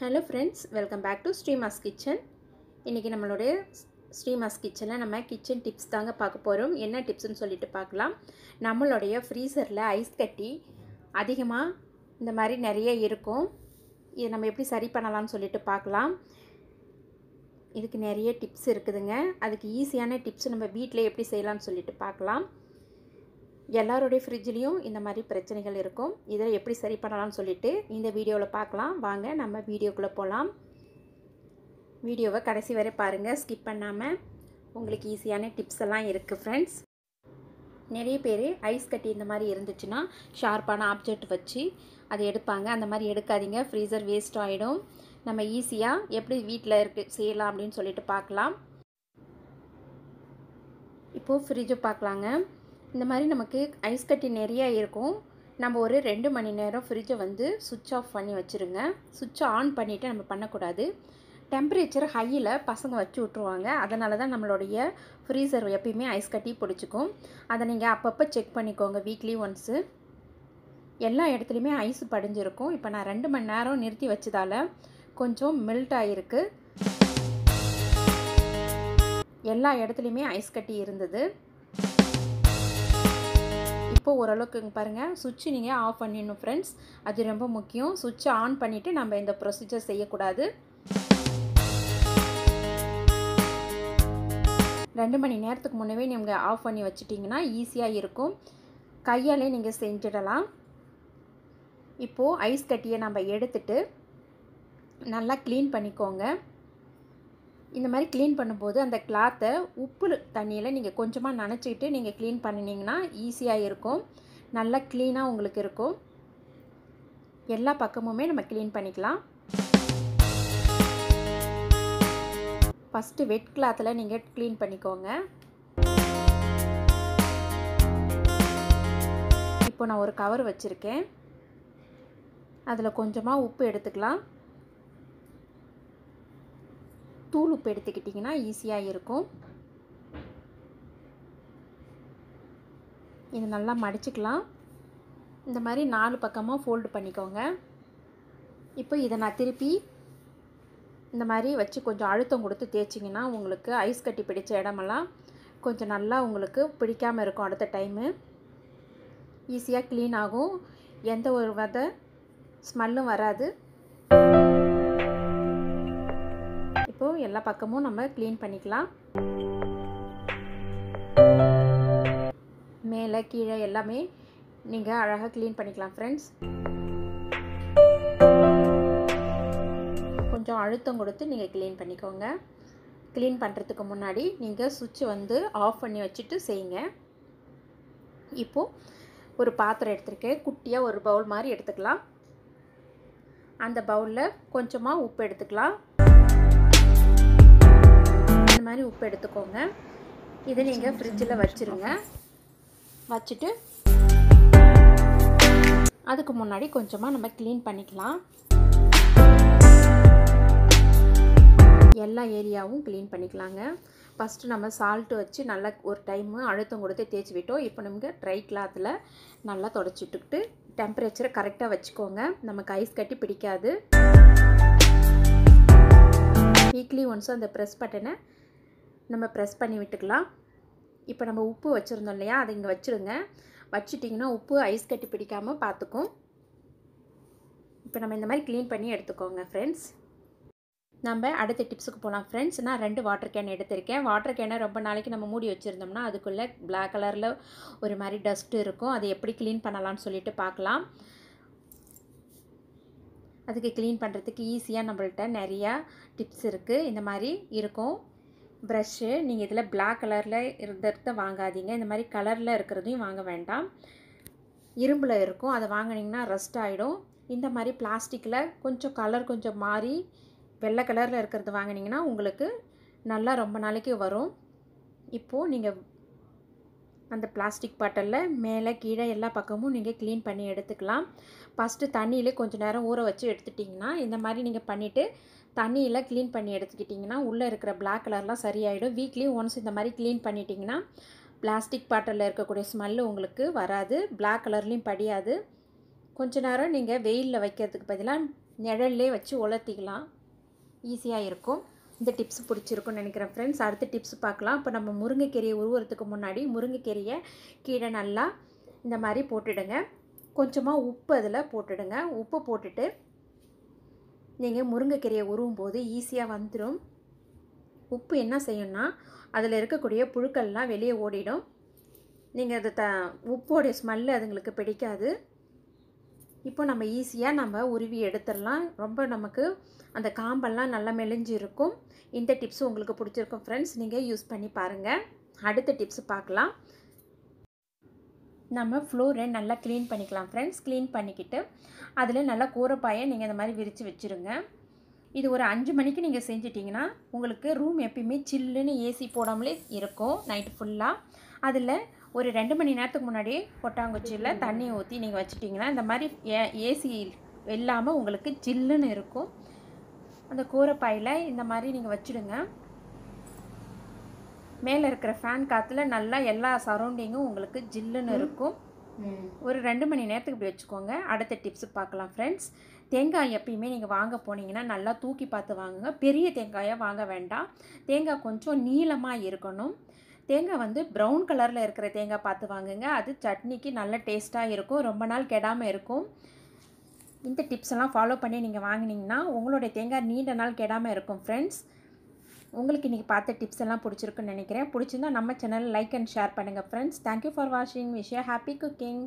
hello friends welcome back to Shrimas kitchen இன்றைக்கி நம்மளுடைய ஸ்ரீமாஸ் கிச்சனில் நம்ம கிச்சன் டிப்ஸ் தாங்க பார்க்க போகிறோம் என்ன டிப்ஸ்னு சொல்லிட்டு பார்க்கலாம் நம்மளுடைய ஃப்ரீசரில் ஐஸ் கட்டி அதிகமாக இந்த மாதிரி நிறைய இருக்கும் இதை நம்ம எப்படி சரி பண்ணலாம்னு சொல்லிட்டு பார்க்கலாம் இதுக்கு நிறைய டிப்ஸ் இருக்குதுங்க அதுக்கு ஈஸியான டிப்ஸ் நம்ம வீட்டில் எப்படி செய்யலாம்னு சொல்லிட்டு பார்க்கலாம் எல்லாருடைய ஃப்ரிட்ஜ்லேயும் இந்த மாதிரி பிரச்சனைகள் இருக்கும் இதில் எப்படி சரி பண்ணலாம்னு சொல்லிட்டு இந்த வீடியோவில் பார்க்கலாம் வாங்க நம்ம வீடியோக்குள்ளே போகலாம் வீடியோவை கடைசி வரை பாருங்கள் ஸ்கிப் பண்ணாமல் உங்களுக்கு ஈஸியான டிப்ஸ் எல்லாம் இருக்குது ஃப்ரெண்ட்ஸ் நிறைய பேர் ஐஸ் கட்டி இந்த மாதிரி இருந்துச்சுன்னா ஷார்ப்பான ஆப்ஜெக்ட் வச்சு அதை எடுப்பாங்க அந்த மாதிரி எடுக்காதீங்க ஃப்ரீசர் வேஸ்ட் ஆகிடும் நம்ம ஈஸியாக எப்படி வீட்டில் இருக்கு செய்யலாம் அப்படின்னு சொல்லிட்டு பார்க்கலாம் இப்போது ஃப்ரிட்ஜை பார்க்கலாங்க இந்த மாதிரி நமக்கு ஐஸ் கட்டி நிறைய இருக்கும் நம்ம ஒரு ரெண்டு மணி நேரம் ஃப்ரிட்ஜை வந்து சுவிட்ச் ஆஃப் பண்ணி வச்சுருங்க சுவிட்ச் ஆன் பண்ணிவிட்டு நம்ம பண்ணக்கூடாது டெம்பரேச்சர் ஹையில் பசங்க வச்சு விட்ருவாங்க அதனால தான் நம்மளுடைய ஃப்ரீசர் எப்பயுமே ஐஸ் கட்டி பிடிச்சிக்கும் அதை நீங்கள் அப்பப்போ செக் பண்ணிக்கோங்க வீக்லி ஒன்ஸு எல்லா இடத்துலையுமே ஐஸ் படிஞ்சிருக்கும் இப்போ நான் ரெண்டு மணி நேரம் நிறுத்தி வச்சதால் கொஞ்சம் மெல்ட் ஆகிருக்கு எல்லா இடத்துலையுமே ஐஸ் கட்டி இருந்தது இப்போ ஓரளவுக்கு பாருங்கள் சுவிட்சு நீங்கள் ஆஃப் பண்ணிடணும் ஃப்ரெண்ட்ஸ் அது ரொம்ப முக்கியம் சுவிட்சை ஆன் பண்ணிவிட்டு நம்ம இந்த ப்ரொசீஜர் செய்யக்கூடாது ரெண்டு மணி நேரத்துக்கு முன்னே நீங்கள் ஆஃப் பண்ணி வச்சுட்டிங்கன்னா ஈஸியாக இருக்கும் கையாலே நீங்கள் செஞ்சிடலாம் இப்போது ஐஸ் கட்டியை நம்ம எடுத்துட்டு நல்லா க்ளீன் பண்ணிக்கோங்க இந்த மாதிரி க்ளீன் பண்ணும்போது அந்த கிளாத்தை உப்பு தண்ணியில் நீங்கள் கொஞ்சமாக நனைச்சிக்கிட்டு நீங்கள் க்ளீன் பண்ணினீங்கன்னா ஈஸியாக இருக்கும் நல்லா க்ளீனாக உங்களுக்கு இருக்கும் எல்லா பக்கமுமே நம்ம க்ளீன் பண்ணிக்கலாம் ஃபஸ்ட்டு வெட் கிளாத்தில் நீங்கள் க்ளீன் பண்ணிக்கோங்க இப்போ நான் ஒரு கவர் வச்சுருக்கேன் அதில் கொஞ்சமாக உப்பு எடுத்துக்கலாம் தூள் உப்பு எடுத்துக்கிட்டிங்கன்னா ஈஸியாக இருக்கும் இது நல்லா மடிச்சுக்கலாம் இந்த மாதிரி நாலு பக்கமாக ஃபோல்டு பண்ணிக்கோங்க இப்போ இதை நான் திருப்பி இந்த மாதிரி வச்சு கொஞ்சம் அழுத்தம் கொடுத்து தேய்ச்சிங்கன்னா உங்களுக்கு ஐஸ் கட்டி பிடிச்ச இடமெல்லாம் கொஞ்சம் நல்லா உங்களுக்கு பிடிக்காமல் இருக்கும் அடுத்த டைமு ஈஸியாக க்ளீன் ஆகும் எந்த ஒரு வித ஸ்மெல்லும் வராது இப்போது எல்லா பக்கமும் நம்ம க்ளீன் பண்ணிக்கலாம் மேலே கீழே எல்லாமே நீங்கள் அழகாக க்ளீன் பண்ணிக்கலாம் ஃப்ரெண்ட்ஸ் கொஞ்சம் அழுத்தம் கொடுத்து நீங்கள் க்ளீன் பண்ணிக்கோங்க க்ளீன் பண்ணுறதுக்கு முன்னாடி நீங்கள் சுவிட்ச் வந்து ஆஃப் பண்ணி வச்சுட்டு செய்யுங்க இப்போது ஒரு பாத்திரம் எடுத்திருக்கேன் குட்டியாக ஒரு பவுல் மாதிரி எடுத்துக்கலாம் அந்த பவுலில் கொஞ்சமாக உப்பு எடுத்துக்கலாம் மாதிரி உப்பு எடுத்துக்கோங்க இதை நீங்கள் ஃப்ரிட்ஜில் வச்சுருங்க வச்சுட்டு அதுக்கு முன்னாடி கொஞ்சமாக நம்ம க்ளீன் பண்ணிக்கலாம் எல்லா ஏரியாவும் க்ளீன் பண்ணிக்கலாங்க ஃபஸ்ட்டு நம்ம சால்ட்டு வச்சு நல்லா ஒரு டைமு அழுத்தம் கொடுத்து தேய்ச்சி விட்டோம் இப்போ நமக்கு ட்ரை கிளாத்தில் நல்லா தொடச்சிட்டுக்கிட்டு டெம்பரேச்சரை கரெக்டாக வச்சுக்கோங்க நமக்கு ஐஸ் கட்டி பிடிக்காது வீக்லி ஒன்ஸும் அந்த ப்ரெஸ் பட்டனை நம்ம ப்ரெஸ் பண்ணி விட்டுக்கலாம் இப்போ நம்ம உப்பு வச்சுருந்தோம் இல்லையா அதை இங்கே வச்சுருங்க வச்சுட்டிங்கன்னா உப்பு ஐஸ் கட்டி பிடிக்காமல் பார்த்துக்கும் இப்போ நம்ம இந்த மாதிரி க்ளீன் பண்ணி எடுத்துக்கோங்க ஃப்ரெண்ட்ஸ் நம்ம அடுத்த டிப்ஸுக்கு போகலாம் ஃப்ரெண்ட்ஸ் நான் ரெண்டு வாட்டர் கேன் எடுத்திருக்கேன் வாட்டர் கேனை ரொம்ப நாளைக்கு நம்ம மூடி வச்சுருந்தோம்னா அதுக்குள்ளே பிளாக் கலரில் ஒரு மாதிரி டஸ்ட்டு இருக்கும் அதை எப்படி க்ளீன் பண்ணலாம்னு சொல்லிட்டு பார்க்கலாம் அதுக்கு க்ளீன் பண்ணுறதுக்கு ஈஸியாக நம்மள்கிட்ட நிறையா டிப்ஸ் இருக்குது இந்த மாதிரி இருக்கும் ப்ரஷ்ஷு நீங்கள் இதில் பிளாக் கலரில் இருக்கிறத வாங்காதீங்க இந்த மாதிரி கலரில் இருக்கிறதையும் வாங்க வேண்டாம் இரும்பில் இருக்கும் அதை வாங்கினீங்கன்னா ரஸ்ட் ஆகிடும் இந்த மாதிரி பிளாஸ்டிக்கில் கொஞ்சம் கலர் கொஞ்சம் மாறி வெள்ளை கலரில் இருக்கிறது வாங்கினீங்கன்னா உங்களுக்கு நல்லா ரொம்ப நாளைக்கு வரும் இப்போது நீங்கள் அந்த பிளாஸ்டிக் பாட்டலில் மேலே கீழே எல்லா பக்கமும் நீங்கள் க்ளீன் பண்ணி எடுத்துக்கலாம் ஃபஸ்ட்டு தண்ணியிலே கொஞ்சம் நேரம் ஊற வச்சு எடுத்துட்டிங்கன்னா இந்த மாதிரி நீங்கள் பண்ணிவிட்டு தண்ணியில் க்ளீன் பண்ணி எடுத்துக்கிட்டிங்கன்னா உள்ளே இருக்கிற பிளாக் கலர்லாம் சரியாயிடும் வீக்லி ஒன்ஸ் இந்த மாதிரி க்ளீன் பண்ணிட்டிங்கன்னா பிளாஸ்டிக் பாட்டிலில் இருக்கக்கூடிய ஸ்மெல்லு உங்களுக்கு வராது பிளாக் கலர்லேயும் படியாது கொஞ்ச நேரம் நீங்கள் வெயிலில் வைக்கிறதுக்கு பதிலாக நிழல்லே வச்சு உலர்த்திக்கலாம் ஈஸியாக இருக்கும் இந்த டிப்ஸ் பிடிச்சிருக்குன்னு நினைக்கிறேன் ஃப்ரெண்ட்ஸ் அடுத்த டிப்ஸ் பார்க்கலாம் இப்போ நம்ம முருங்கைக்கீரையை உருவுறதுக்கு முன்னாடி முருங்கைக்கீரையை கீழே நல்லா இந்த மாதிரி போட்டுடுங்க கொஞ்சமாக உப்பு அதில் போட்டுடுங்க உப்பு போட்டுட்டு நீங்கள் முருங்கைக்கீரையை உருவும் போது ஈஸியாக வந்துடும் உப்பு என்ன செய்யணும்னா அதில் இருக்கக்கூடிய புழுக்கள்லாம் வெளியே ஓடிடும் நீங்கள் அது த உப்போடைய ஸ்மெல்லு அதுங்களுக்கு பிடிக்காது இப்போ நம்ம ஈஸியாக நம்ம உருவி எடுத்துடலாம் ரொம்ப நமக்கு அந்த காம்பெல்லாம் நல்லா இருக்கும் இந்த டிப்ஸ் உங்களுக்கு பிடிச்சிருக்கும் ஃப்ரெண்ட்ஸ் நீங்கள் யூஸ் பண்ணி பாருங்கள் அடுத்த டிப்ஸ் பார்க்கலாம் நம்ம ஃப்ளோரை நல்லா க்ளீன் பண்ணிக்கலாம் ஃப்ரெண்ட்ஸ் க்ளீன் பண்ணிக்கிட்டு அதில் நல்லா கூரைப்பாயை நீங்கள் இந்த மாதிரி விரித்து வச்சுருங்க இது ஒரு அஞ்சு மணிக்கு நீங்கள் செஞ்சிட்டிங்கன்னா உங்களுக்கு ரூம் எப்பயுமே சில்லுன்னு ஏசி போடாமலே இருக்கும் நைட்டு ஃபுல்லாக அதில் ஒரு ரெண்டு மணி நேரத்துக்கு முன்னாடியே கொட்டாங்குச்சியில் தண்ணி ஊற்றி நீங்கள் வச்சுட்டிங்கன்னா இந்த மாதிரி ஏ ஏசி இல்லாமல் உங்களுக்கு சில்லுன்னு இருக்கும் அந்த கூரைப்பாயில் இந்த மாதிரி நீங்கள் வச்சுடுங்க மேலே இருக்கிற ஃபேன் காற்றுல நல்லா எல்லா சரௌண்டிங்கும் உங்களுக்கு ஜில்லுன்னு இருக்கும் ஒரு ரெண்டு மணி நேரத்துக்கு இப்படி வச்சுக்கோங்க அடுத்த டிப்ஸ் பார்க்கலாம் ஃப்ரெண்ட்ஸ் தேங்காய் எப்பயுமே நீங்கள் வாங்க போனீங்கன்னா நல்லா தூக்கி பார்த்து வாங்குங்க பெரிய தேங்காயாக வாங்க வேண்டாம் தேங்காய் கொஞ்சம் நீளமாக இருக்கணும் தேங்காய் வந்து ப்ரௌன் கலரில் இருக்கிற தேங்காய் பார்த்து வாங்குங்க அது சட்னிக்கு நல்ல டேஸ்ட்டாக இருக்கும் ரொம்ப நாள் கெடாமல் இருக்கும் இந்த டிப்ஸ் எல்லாம் ஃபாலோ பண்ணி நீங்கள் வாங்கினீங்கன்னா உங்களுடைய தேங்காய் நீண்ட நாள் கெடாமல் இருக்கும் ஃப்ரெண்ட்ஸ் உங்களுக்கு இன்றைக்கி பார்த்த டிப்ஸ் எல்லாம் பிடிச்சிருக்குன்னு நினைக்கிறேன் பிடிச்சிருந்தா நம்ம சேனலில் லைக் அண்ட் ஷேர் பண்ணுங்கள் ஃப்ரெண்ட்ஸ் தேங்க்யூ ஃபார் வாட்சிங் விஷ் ஹாப்பி குக்கிங்